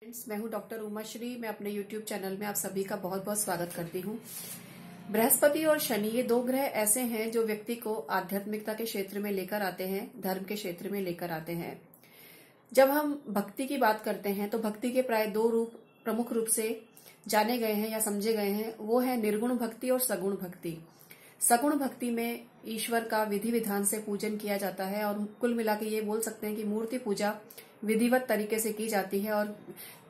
friends मैं हूं doctor Umashri मैं अपने यूट्यूब चैनल में आप सभी का बहुत बहुत स्वागत करती हूं बृहस्पति और शनि ये दो ग्रह ऐसे हैं जो व्यक्ति को आध्यात्मिकता के क्षेत्र में लेकर आते हैं धर्म के क्षेत्र में लेकर आते हैं जब हम भक्ति की बात करते हैं तो भक्ति के प्राय दो रूप प्रमुख रूप से जाने गए हैं या समझे गए हैं वो है निर्गुण भक्ति और सगुण भक्ति सगुण भक्ति में ईश्वर का विधि विधान से पूजन किया जाता है और कुल मिला के ये बोल सकते हैं कि मूर्ति पूजा विधिवत तरीके से की जाती है और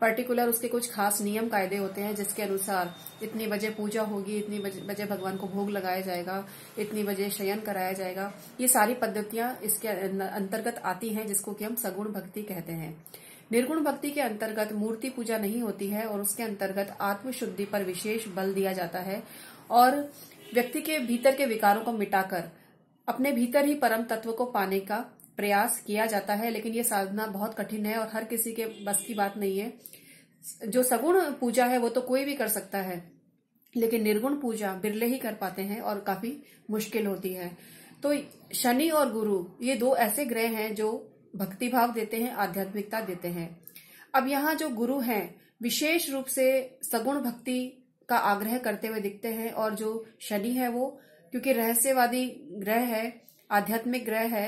पर्टिकुलर उसके कुछ खास नियम कायदे होते हैं जिसके अनुसार इतनी बजे पूजा होगी इतनी बजे भगवान को भोग लगाया जाएगा इतनी बजे शयन कराया जाएगा ये सारी पद्धतियां इसके अंतर्गत आती हैं जिसको कि हम सगुण भक्ति कहते हैं निर्गुण भक्ति के अंतर्गत मूर्ति पूजा नहीं होती है और उसके अंतर्गत आत्मशुद्धि पर विशेष बल दिया जाता है और व्यक्ति के भीतर के विकारों को मिटाकर अपने भीतर ही परम तत्व को पाने का प्रयास किया जाता है लेकिन ये साधना बहुत कठिन है और हर किसी के बस की बात नहीं है जो सगुण पूजा है वो तो कोई भी कर सकता है लेकिन निर्गुण पूजा बिरले ही कर पाते हैं और काफी मुश्किल होती है तो शनि और गुरु ये दो ऐसे ग्रह हैं जो भक्ति भाव देते हैं आध्यात्मिकता देते हैं अब यहाँ जो गुरु हैं विशेष रूप से सगुण भक्ति का आग्रह करते हुए दिखते हैं और जो शनि है वो क्योंकि रहस्यवादी ग्रह है आध्यात्मिक ग्रह है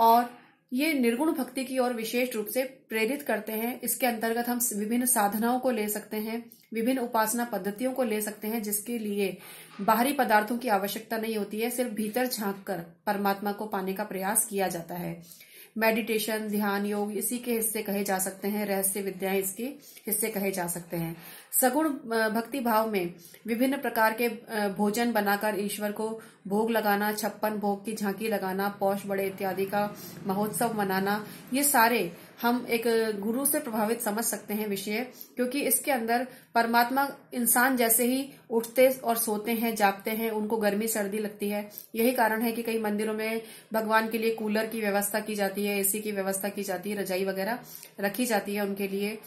और ये निर्गुण भक्ति की ओर विशेष रूप से प्रेरित करते हैं इसके अंतर्गत हम विभिन्न साधनाओं को ले सकते हैं विभिन्न उपासना पद्धतियों को ले सकते हैं जिसके लिए बाहरी पदार्थों की आवश्यकता नहीं होती है सिर्फ भीतर झांक कर परमात्मा को पाने का प्रयास किया जाता है मेडिटेशन ध्यान योग इसी के हिस्से कहे जा सकते हैं रहस्य विद्या इसके हिस्से कहे जा सकते हैं सगुण भक्ति भाव में विभिन्न प्रकार के भोजन बनाकर ईश्वर को भोग लगाना छप्पन भोग की झांकी लगाना पौष बड़े इत्यादि का महोत्सव मनाना ये सारे हम एक गुरु से प्रभावित समझ सकते हैं विषय क्योंकि इसके अंदर परमात्मा इंसान जैसे ही उठते और सोते हैं जागते हैं उनको गर्मी सर्दी लगती है यही कारण है कि कई मंदिरों में भगवान के लिए कूलर की व्यवस्था की जाती है एसी की व्यवस्था की जाती है रजाई वगैरह रखी जाती है उनके लिए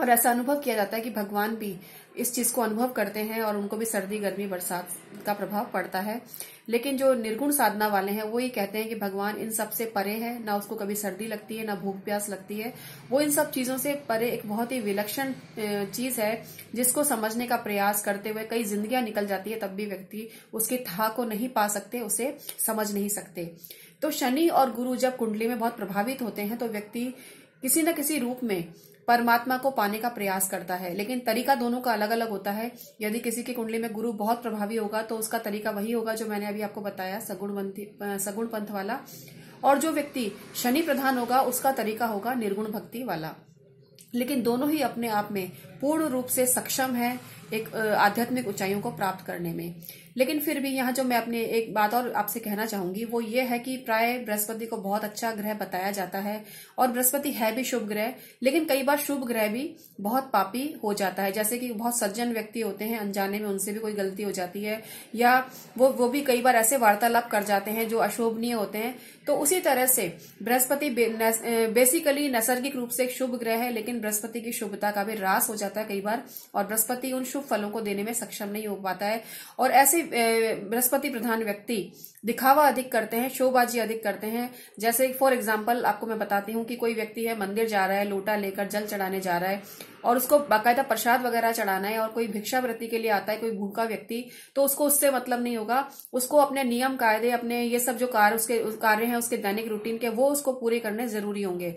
और ऐसा अनुभव किया जाता है कि भगवान भी इस चीज को अनुभव करते हैं और उनको भी सर्दी गर्मी बरसात का प्रभाव पड़ता है लेकिन जो निर्गुण साधना वाले हैं वो ये कहते हैं कि भगवान इन सब से परे है ना उसको कभी सर्दी लगती है ना भूख प्यास लगती है वो इन सब चीजों से परे एक बहुत ही विलक्षण चीज है जिसको समझने का प्रयास करते हुए कई जिंदगियां निकल जाती है तब भी व्यक्ति उसके था को नहीं पा सकते उसे समझ नहीं सकते तो शनि और गुरु जब कुंडली में बहुत प्रभावित होते हैं तो व्यक्ति किसी न किसी रूप में परमात्मा को पाने का प्रयास करता है लेकिन तरीका दोनों का अलग अलग होता है यदि किसी की कुंडली में गुरु बहुत प्रभावी होगा तो उसका तरीका वही होगा जो मैंने अभी आपको बताया सगुण सगुण पंथ वाला और जो व्यक्ति शनि प्रधान होगा उसका तरीका होगा निर्गुण भक्ति वाला लेकिन दोनों ही अपने आप में पूर्ण रूप से सक्षम है एक आध्यात्मिक ऊंचाइयों को प्राप्त करने में लेकिन फिर भी यहाँ जो मैं अपने एक बात और आपसे कहना चाहूंगी वो ये है कि प्राय बृहस्पति को बहुत अच्छा ग्रह बताया जाता है और बृहस्पति है भी शुभ ग्रह लेकिन कई बार शुभ ग्रह भी बहुत पापी हो जाता है जैसे कि बहुत सज्जन व्यक्ति होते हैं अनजाने में उनसे भी कोई गलती हो जाती है या वो वो भी कई बार ऐसे वार्तालाप कर जाते हैं जो अशोभनीय होते हैं तो उसी तरह से बृहस्पति बेसिकली नैसर्गिक रूप से एक शुभ ग्रह है लेकिन बृहस्पति की शुभता का भी रास हो जाता है कई बार और बृहस्पति उन शुभ फलों को देने में सक्षम नहीं हो पाता है और ऐसे बृहस्पति प्रधान व्यक्ति दिखावा अधिक करते हैं शोबाजी अधिक करते हैं जैसे फॉर एग्जाम्पल आपको मैं बताती हूँ कि कोई व्यक्ति है मंदिर जा रहा है लोटा लेकर जल चढ़ाने जा रहा है और उसको बाकायदा प्रसाद वगैरह चढ़ाना है और कोई भिक्षावृत्ति के लिए आता है कोई भूखा व्यक्ति तो उसको उससे मतलब नहीं होगा उसको अपने नियम कायदे अपने ये सब जो कार्य उसके कार्य हैं उसके दैनिक रूटीन के वो उसको पूरे करने जरूरी होंगे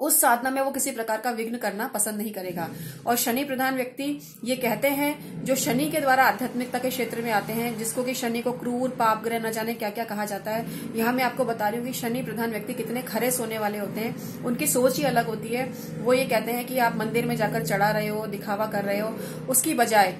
उस साधना में वो किसी प्रकार का विघ्न करना पसंद नहीं करेगा और शनि प्रधान व्यक्ति ये कहते हैं जो शनि के द्वारा आध्यात्मिकता के क्षेत्र में आते हैं जिसको कि शनि को क्रूर पाप ग्रह न जाने क्या क्या कहा जाता है यहाँ मैं आपको बता रही हूँ कि शनि प्रधान व्यक्ति कितने खरे सोने वाले होते हैं उनकी सोच ही अलग होती है वो ये कहते हैं कि आप मंदिर में जाकर चढ़ा रहे हो दिखावा कर रहे हो उसकी बजाय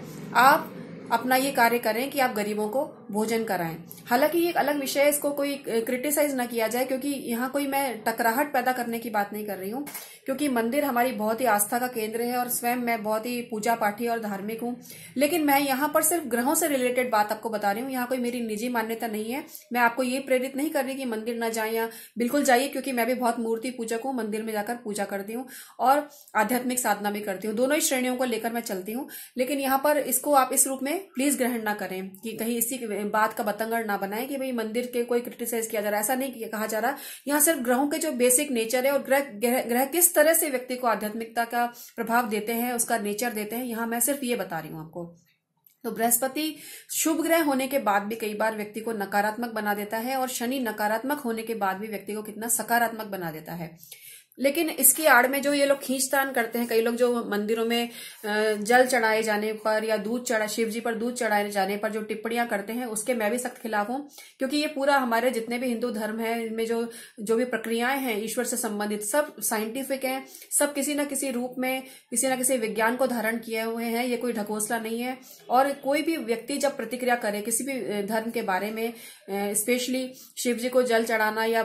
आप अपना ये कार्य करें कि आप गरीबों को भोजन कराएं हालांकि ये एक अलग विषय है इसको कोई क्रिटिसाइज ना किया जाए क्योंकि यहाँ कोई मैं टकराहट पैदा करने की बात नहीं कर रही हूँ क्योंकि मंदिर हमारी बहुत ही आस्था का केंद्र है और स्वयं मैं बहुत ही पूजा पाठी और धार्मिक हूँ लेकिन मैं यहाँ पर सिर्फ ग्रहों से रिलेटेड बात आपको बता रही हूँ यहाँ कोई मेरी निजी मान्यता नहीं है मैं आपको ये प्रेरित नहीं कर रही कि मंदिर ना जाए या बिल्कुल जाइए क्योंकि मैं भी बहुत मूर्ति पूजक हूँ मंदिर में जाकर पूजा करती हूँ और आध्यात्मिक साधना भी करती हूँ दोनों ही श्रेणियों को लेकर मैं चलती हूँ लेकिन यहाँ पर इसको आप इस रूप में प्लीज ग्रहण ना करें कि कहीं इसी बात का बतंगड़ ना बनाए कि भाई मंदिर के कोई क्रिटिसाइज किया जा रहा है ऐसा नहीं कहा जा रहा यहाँ सिर्फ ग्रहों के जो बेसिक नेचर है और ग्रह ग्रह, किस तरह से व्यक्ति को आध्यात्मिकता का प्रभाव देते हैं उसका नेचर देते हैं यहाँ मैं सिर्फ ये बता रही हूँ आपको तो बृहस्पति शुभ ग्रह होने के बाद भी कई बार व्यक्ति को नकारात्मक बना देता है और शनि नकारात्मक होने के बाद भी व्यक्ति को कितना सकारात्मक बना देता है लेकिन इसकी आड़ में जो ये लोग खींचतान करते हैं कई लोग जो मंदिरों में जल चढ़ाए जाने पर या दूध चढ़ा शिव जी पर दूध चढ़ाए जाने पर जो टिप्पणियां करते हैं उसके मैं भी सख्त खिलाफ हूं क्योंकि ये पूरा हमारे जितने भी हिंदू धर्म है इनमें जो जो भी प्रक्रियाएं हैं ईश्वर से संबंधित सब साइंटिफिक है सब किसी न किसी रूप में किसी न किसी विज्ञान को धारण किए हुए हैं ये कोई ढकोसला नहीं है और कोई भी व्यक्ति जब प्रतिक्रिया करे किसी भी धर्म के बारे में स्पेशली शिव जी को जल चढ़ाना या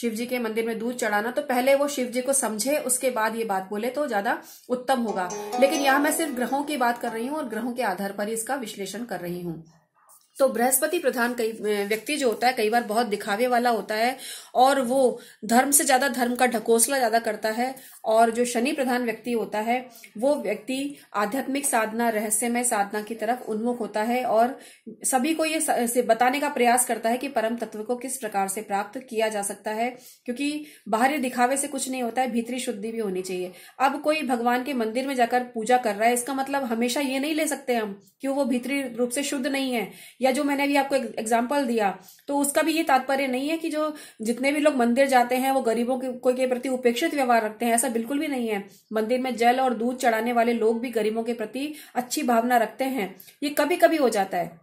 शिव जी के मंदिर में दूध चढ़ाना तो पहले वो शिव जी को समझे उसके बाद ये बात बोले तो ज्यादा उत्तम होगा लेकिन यहां मैं सिर्फ ग्रहों की बात कर रही हूं और ग्रहों के आधार पर ही इसका विश्लेषण कर रही हूं तो बृहस्पति प्रधान कई व्यक्ति जो होता है कई बार बहुत दिखावे वाला होता है और वो धर्म से ज्यादा धर्म का ढकोसला ज्यादा करता है और जो शनि प्रधान व्यक्ति होता है वो व्यक्ति आध्यात्मिक साधना रहस्यमय साधना की तरफ उन्मुख होता है और सभी को ये से बताने का प्रयास करता है कि परम तत्व को किस प्रकार से प्राप्त किया जा सकता है क्योंकि बाहरी दिखावे से कुछ नहीं होता है भीतरी शुद्धि भी होनी चाहिए अब कोई भगवान के मंदिर में जाकर पूजा कर रहा है इसका मतलब हमेशा ये नहीं ले सकते हम कि वो भीतरी रूप से शुद्ध नहीं है या या जो मैंने अभी आपको एग्जाम्पल दिया तो उसका भी ये तात्पर्य नहीं है कि जो जितने भी लोग मंदिर जाते हैं वो गरीबों के के प्रति उपेक्षित व्यवहार रखते हैं ऐसा बिल्कुल भी नहीं है मंदिर में जल और दूध चढ़ाने वाले लोग भी गरीबों के प्रति अच्छी भावना रखते हैं ये कभी कभी हो जाता है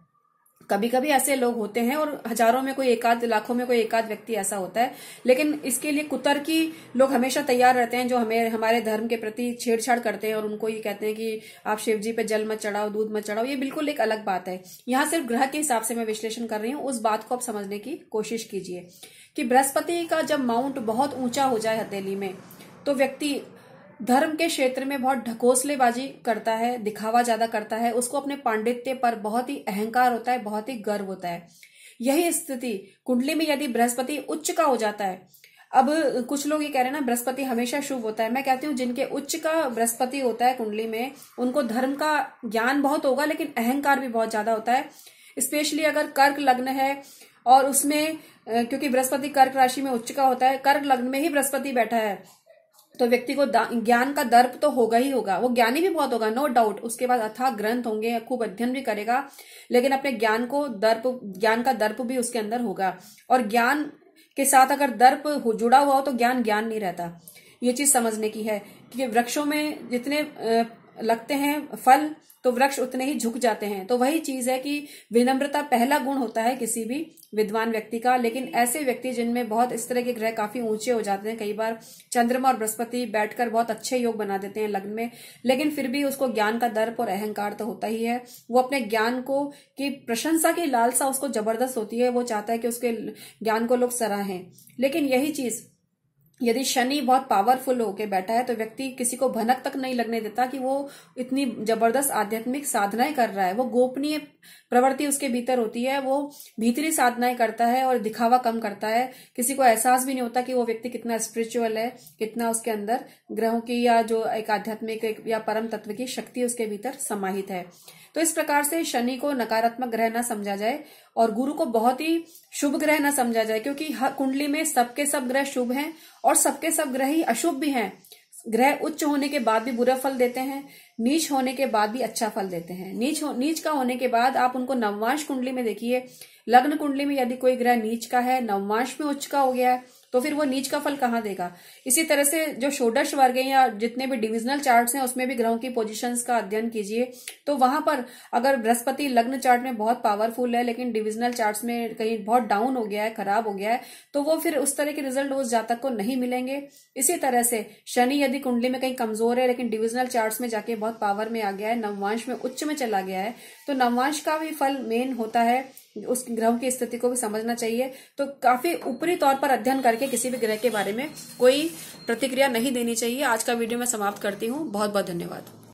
कभी कभी ऐसे लोग होते हैं और हजारों में कोई एकाध लाखों में कोई एकाध व्यक्ति ऐसा होता है लेकिन इसके लिए कुतर की लोग हमेशा तैयार रहते हैं जो हमें हमारे धर्म के प्रति छेड़छाड़ करते हैं और उनको ये कहते हैं कि आप शिव जी पे जल मत चढ़ाओ दूध मत चढ़ाओ ये बिल्कुल एक अलग बात है यहाँ सिर्फ ग्रह के हिसाब से मैं विश्लेषण कर रही हूँ उस बात को आप समझने की कोशिश कीजिए कि बृहस्पति का जब माउंट बहुत ऊंचा हो जाए हथेली में तो व्यक्ति धर्म के क्षेत्र में बहुत ढकोसलेबाजी करता है दिखावा ज्यादा करता है उसको अपने पांडित्य पर बहुत ही अहंकार होता है बहुत ही गर्व होता है यही स्थिति कुंडली में यदि बृहस्पति उच्च का हो जाता है अब कुछ लोग ये कह रहे हैं ना बृहस्पति हमेशा शुभ होता है मैं कहती हूँ जिनके उच्च का बृहस्पति होता है कुंडली में उनको धर्म का ज्ञान बहुत होगा लेकिन अहंकार भी बहुत ज्यादा होता है स्पेशली अगर कर्क लग्न है और उसमें क्योंकि बृहस्पति कर्क राशि में उच्च का होता है कर्क लग्न में ही बृहस्पति बैठा है तो व्यक्ति को ज्ञान का दर्प तो होगा ही होगा वो ज्ञानी भी बहुत होगा नो डाउट उसके बाद अथाह ग्रंथ होंगे खूब अध्ययन भी करेगा लेकिन अपने ज्ञान को दर्प ज्ञान का दर्प भी उसके अंदर होगा और ज्ञान के साथ अगर दर्प जुड़ा हुआ हो तो ज्ञान ज्ञान नहीं रहता ये चीज समझने की है कि वृक्षों में जितने लगते हैं फल तो वृक्ष उतने ही झुक जाते हैं तो वही चीज है कि विनम्रता पहला गुण होता है किसी भी विद्वान व्यक्ति का लेकिन ऐसे व्यक्ति जिनमें बहुत इस तरह के ग्रह काफी ऊंचे हो जाते हैं कई बार चंद्रमा और बृहस्पति बैठकर बहुत अच्छे योग बना देते हैं लग्न में लेकिन फिर भी उसको ज्ञान का दर्प और अहंकार तो होता ही है वो अपने ज्ञान को की प्रशंसा की लालसा उसको जबरदस्त होती है वो चाहता है कि उसके ज्ञान को लोग सराहें लेकिन यही चीज यदि शनि बहुत पावरफुल होके बैठा है तो व्यक्ति किसी को भनक तक नहीं लगने देता कि वो इतनी जबरदस्त आध्यात्मिक साधनाएं कर रहा है वो गोपनीय प्रवृत्ति उसके भीतर होती है वो भीतरी साधनाएं करता है और दिखावा कम करता है किसी को एहसास भी नहीं होता कि वो व्यक्ति कितना स्पिरिचुअल है कितना उसके अंदर ग्रहों की या जो एक आध्यात्मिक या परम तत्व की शक्ति उसके भीतर समाहित है तो इस प्रकार से शनि को नकारात्मक ग्रह ना समझा जाए और गुरु को बहुत ही शुभ ग्रह ना समझा जाए क्योंकि हर कुंडली में सबके सब ग्रह शुभ हैं और सबके सब ग्रह ही अशुभ भी हैं ग्रह उच्च होने के बाद भी बुरा फल देते हैं नीच होने के बाद भी अच्छा फल देते हैं नीच हो, नीच का होने के बाद आप उनको नववांश कुंडली में देखिए लग्न कुंडली में यदि कोई ग्रह नीच का है नववांश में उच्च का हो गया है तो फिर वो नीच का फल कहाँ देगा इसी तरह से जो षोडश वर्ग है या जितने भी डिविजनल चार्ट्स हैं उसमें भी ग्रहों की पोजीशंस का अध्ययन कीजिए तो वहां पर अगर बृहस्पति लग्न चार्ट में बहुत पावरफुल है लेकिन डिविजनल चार्ट्स में कहीं बहुत डाउन हो गया है खराब हो गया है तो वो फिर उस तरह के रिजल्ट उस जातक को नहीं मिलेंगे इसी तरह से शनि यदि कुंडली में कहीं कमजोर है लेकिन डिविजनल चार्ट में जाके बहुत पावर में आ गया है नववांश में उच्च में चला गया है तो नववांश का भी फल मेन होता है उस ग्रह की स्थिति को भी समझना चाहिए तो काफी ऊपरी तौर पर अध्ययन करके किसी भी ग्रह के बारे में कोई प्रतिक्रिया नहीं देनी चाहिए आज का वीडियो मैं समाप्त करती हूँ बहुत बहुत धन्यवाद